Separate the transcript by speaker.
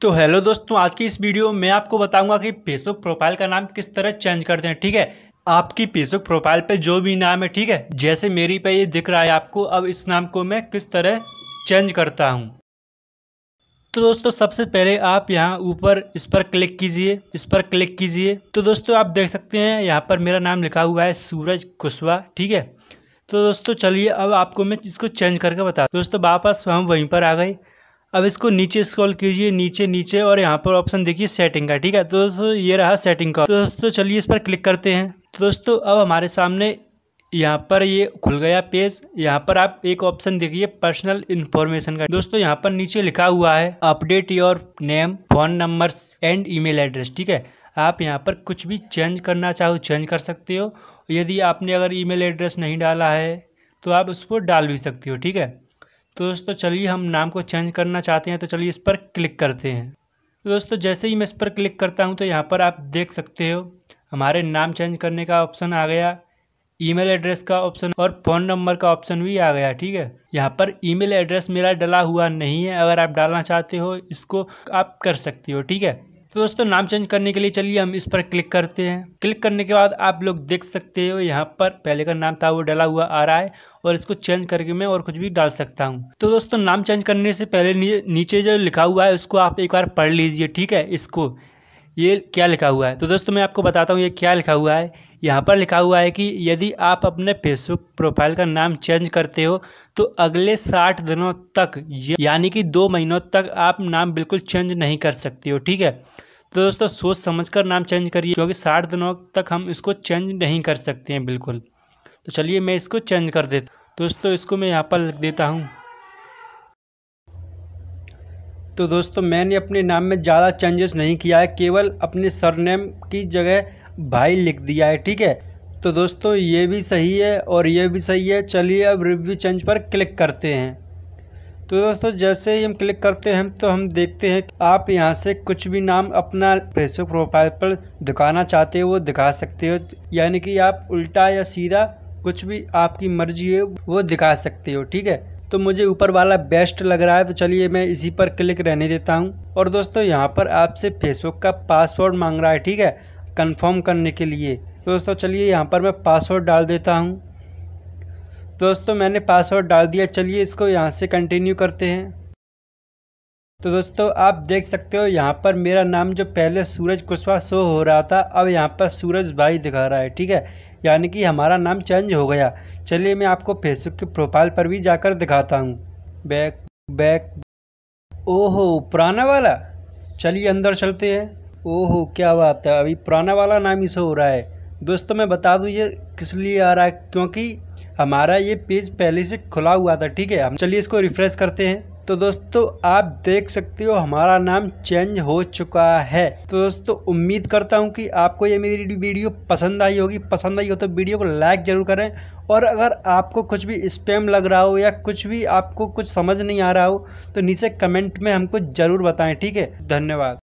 Speaker 1: तो हेलो दोस्तों आज की इस वीडियो में आपको बताऊंगा कि फेसबुक प्रोफाइल का नाम किस तरह चेंज करते हैं ठीक है आपकी फेसबुक प्रोफाइल पे जो भी नाम है ठीक है जैसे मेरी पे ये दिख रहा है आपको अब इस नाम को मैं किस तरह चेंज करता हूँ तो दोस्तों सबसे पहले आप यहाँ ऊपर इस पर क्लिक कीजिए इस पर क्लिक कीजिए तो दोस्तों आप देख सकते हैं यहाँ पर मेरा नाम लिखा हुआ है सूरज कुशवा ठीक है तो दोस्तों चलिए अब आपको मैं इसको चेंज करके बता दोस्तों वापस हम वहीं पर आ गए अब इसको नीचे स्क्रॉल कीजिए नीचे नीचे और यहाँ पर ऑप्शन देखिए सेटिंग का ठीक है तो दोस्तों ये रहा सेटिंग का तो दोस्तों चलिए इस पर क्लिक करते हैं तो दोस्तों अब हमारे सामने यहाँ पर ये खुल गया पेज यहाँ पर आप एक ऑप्शन देखिए पर्सनल इन्फॉर्मेशन का दोस्तों यहाँ पर नीचे लिखा हुआ है update your name phone number and e address ठीक है आप यहाँ पर कुछ भी चेंज करना चाहो चेंज कर सकते हो यदि आपने अगर ईमेल एड्रेस नहीं डाला है तो आप उसको डाल भी सकते हो ठीक है तो दोस्तों चलिए हम नाम को चेंज करना चाहते हैं तो चलिए इस पर क्लिक करते हैं तो दोस्तों जैसे ही मैं इस पर क्लिक करता हूँ तो यहाँ पर आप देख सकते हो हमारे नाम चेंज करने का ऑप्शन आ गया ईमेल एड्रेस का ऑप्शन और फ़ोन नंबर का ऑप्शन भी आ गया ठीक है यहाँ पर ईमेल एड्रेस मेरा डला हुआ नहीं है अगर आप डालना चाहते हो इसको आप कर सकते हो ठीक है तो दोस्तों नाम चेंज करने के लिए चलिए हम इस पर क्लिक करते हैं क्लिक करने के बाद आप लोग देख सकते हो यहाँ पर पहले का नाम था वो डला हुआ आ रहा है और इसको चेंज करके मैं और कुछ भी डाल सकता हूँ तो दोस्तों नाम चेंज करने से पहले नीचे जो लिखा हुआ है उसको आप एक बार पढ़ लीजिए ठीक है इसको ये क्या लिखा हुआ है तो दोस्तों मैं आपको बताता हूँ ये क्या लिखा हुआ है यहाँ पर लिखा हुआ है कि यदि आप अपने फेसबुक प्रोफाइल का नाम चेंज करते हो तो अगले साठ दिनों तक यानी कि दो महीनों तक आप नाम बिल्कुल चेंज नहीं कर सकते हो ठीक है तो दोस्तों सोच समझ कर नाम चेंज करिए क्योंकि साठ दिनों तक हम इसको चेंज नहीं कर सकते हैं बिल्कुल तो चलिए मैं इसको चेंज कर देता दोस्तों
Speaker 2: इसको मैं यहाँ पर लिख देता हूँ तो दोस्तों मैंने अपने नाम में ज़्यादा चेंजेस नहीं किया है केवल अपने सरनेम की जगह भाई लिख दिया है ठीक है तो दोस्तों ये भी सही है और ये भी सही है चलिए अब रिव्यू चेंज पर क्लिक करते हैं तो दोस्तों जैसे ही हम क्लिक करते हैं तो हम देखते हैं आप यहाँ से कुछ भी नाम अपना फेसबुक प्रोफाइल पर दिखाना चाहते हो वो दिखा सकते हो यानी कि आप उल्टा या सीधा कुछ भी आपकी मर्जी है वो दिखा सकते हो ठीक है तो मुझे ऊपर वाला बेस्ट लग रहा है तो चलिए मैं इसी पर क्लिक रहने देता हूँ और दोस्तों यहाँ पर आपसे फेसबुक का पासवर्ड मांग रहा है ठीक है कन्फर्म करने के लिए दोस्तों चलिए यहाँ पर मैं पासवर्ड डाल देता हूँ दोस्तों मैंने पासवर्ड डाल दिया चलिए इसको यहाँ से कंटिन्यू करते हैं तो दोस्तों आप देख सकते हो यहाँ पर मेरा नाम जो पहले सूरज कुशवाहा शो हो रहा था अब यहाँ पर सूरज भाई दिखा रहा है ठीक है यानी कि हमारा नाम चेंज हो गया चलिए मैं आपको फेसबुक के प्रोफाइल पर भी जाकर दिखाता हूँ बैक बैक ओहो पुराना वाला चलिए अंदर चलते हैं ओहो क्या बात है अभी पुराना वाला नाम ही शो हो रहा है दोस्तों मैं बता दूँ ये किस लिए आ रहा है क्योंकि हमारा ये पेज पहले से खुला हुआ था ठीक है हम चलिए इसको रिफ्रेश करते हैं तो दोस्तों आप देख सकते हो हमारा नाम चेंज हो चुका है तो दोस्तों उम्मीद करता हूँ कि आपको ये मेरी वीडियो पसंद आई होगी पसंद आई हो तो वीडियो को लाइक ज़रूर करें और अगर आपको कुछ भी स्पैम लग रहा हो या कुछ भी आपको कुछ समझ नहीं आ रहा हो तो नीचे कमेंट में हमको ज़रूर बताएं ठीक है धन्यवाद